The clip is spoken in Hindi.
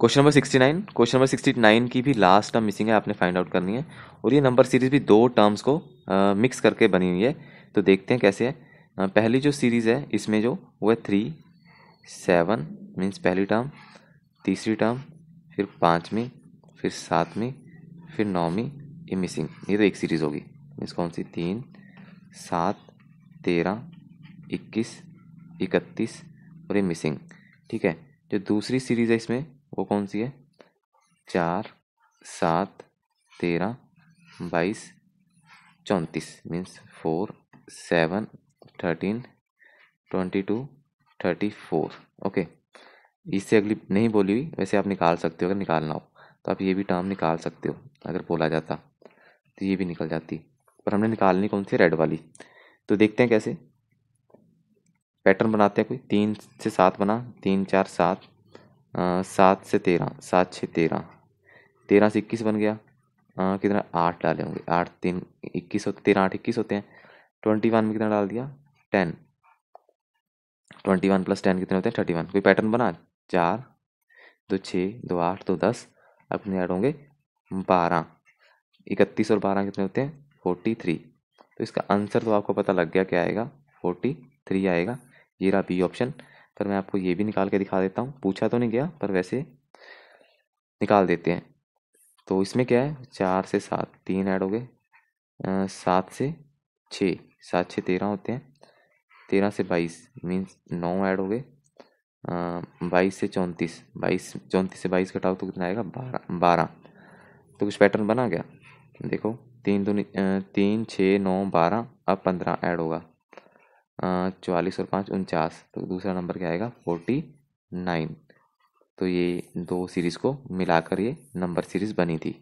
question number sixty nine question number sixty nine की भी लास्ट टर्म मिसिंग है आपने फाइंड आउट करनी है और ये नंबर सीरीज भी दो टर्म्स को मिक्स करके बनी हुई है तो देखते हैं कैसे है आ, पहली जो सीरीज़ है इसमें जो वो है थ्री सेवन मीन्स पहली टर्म तीसरी टर्म फिर पाँचवीं फिर सातवीं फिर नौवीं ये मिसिंग ये तो एक सीरीज़ होगी मीन्स कौन सी तीन सात तेरह इक्कीस इकतीस और ये मिसिंग ठीक है जो दूसरी सीरीज़ है इसमें वो कौन सी है चार सात तेरह बाईस चौंतीस means four seven thirteen twenty two thirty four okay इससे अगली नहीं बोली हुई वैसे आप निकाल सकते हो अगर निकालना हो तो आप ये भी टर्म निकाल सकते हो अगर बोला जाता तो ये भी निकल जाती पर हमने निकालनी कौन सी रेड वाली तो देखते हैं कैसे पैटर्न बनाते हैं कोई तीन से सात बना तीन चार सात सात से तेरह सात छः तेरह तेरह से इक्कीस बन गया आ, कितना आठ डाले होंगे आठ तीन इक्कीस होते तेरह आठ इक्कीस होते हैं ट्वेंटी वन में कितना डाल दिया ten twenty one plus ten कितने होते हैं थर्टी वन कोई पैटर्न बना चार दो छः दो आठ दो दस अब कितने ऐड होंगे बारह इकतीस और बारह कितने होते हैं फोर्टी थ्री तो इसका आंसर तो आपको पता लग गया क्या आएगा फोर्टी थ्री आएगा ये रहा बी ऑप्शन पर मैं आपको ये भी निकाल के दिखा देता हूँ पूछा तो नहीं गया पर वैसे निकाल देते हैं तो इसमें क्या है चार से सात तीन ऐड हो गए सात से छः सात छः तेरह होते हैं तेरह से बाईस मीन्स नौ ऐड हो गए बाईस से चौंतीस बाईस चौंतीस से बाईस घटाओ तो कितना आएगा बारह बारह तो कुछ पैटर्न बना गया देखो तीन दो तीन छः नौ बारह अब पंद्रह ऐड होगा चवालीस और पाँच उनचास तो दूसरा नंबर क्या आएगा फोर्टी नाइन तो ये दो सीरीज़ को मिलाकर ये नंबर सीरीज़ बनी थी